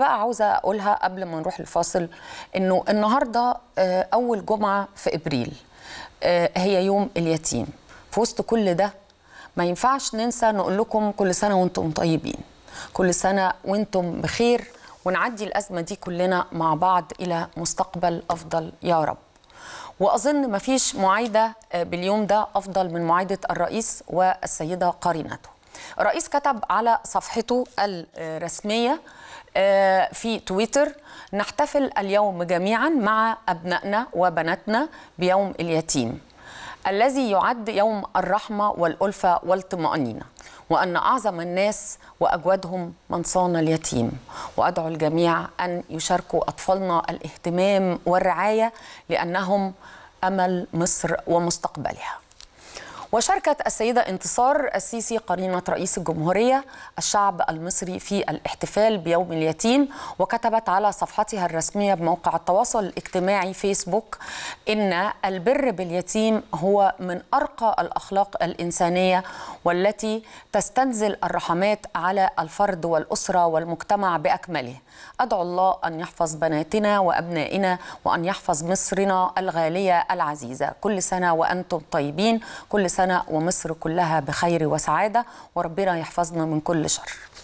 بقى عاوزه اقولها قبل ما نروح الفاصل انه النهارده آه، اول جمعه في ابريل آه، هي يوم اليتيم في وسط كل ده ما ينفعش ننسى نقول لكم كل سنه وانتم طيبين كل سنه وانتم بخير ونعدي الازمه دي كلنا مع بعض الى مستقبل افضل يا رب واظن مفيش معايده آه، باليوم ده افضل من معايده الرئيس والسيده قرينته الرئيس كتب على صفحته الرسمية آه، في تويتر نحتفل اليوم جميعا مع أبنائنا وبناتنا بيوم اليتيم الذي يعد يوم الرحمة والألفة والطمأنينة وأن أعظم الناس وأجودهم من صان اليتيم وأدعو الجميع أن يشاركوا أطفالنا الاهتمام والرعاية لأنهم أمل مصر ومستقبلها وشاركت السيدة انتصار السيسي قرينة رئيس الجمهورية الشعب المصري في الاحتفال بيوم اليتيم وكتبت على صفحتها الرسمية بموقع التواصل الاجتماعي فيسبوك إن البر باليتيم هو من أرقى الأخلاق الإنسانية والتي تستنزل الرحمات على الفرد والأسرة والمجتمع بأكمله أدعو الله أن يحفظ بناتنا وأبنائنا وأن يحفظ مصرنا الغالية العزيزة كل سنة وأنتم طيبين كل سنة سنة ومصر كلها بخير وسعادة وربنا يحفظنا من كل شر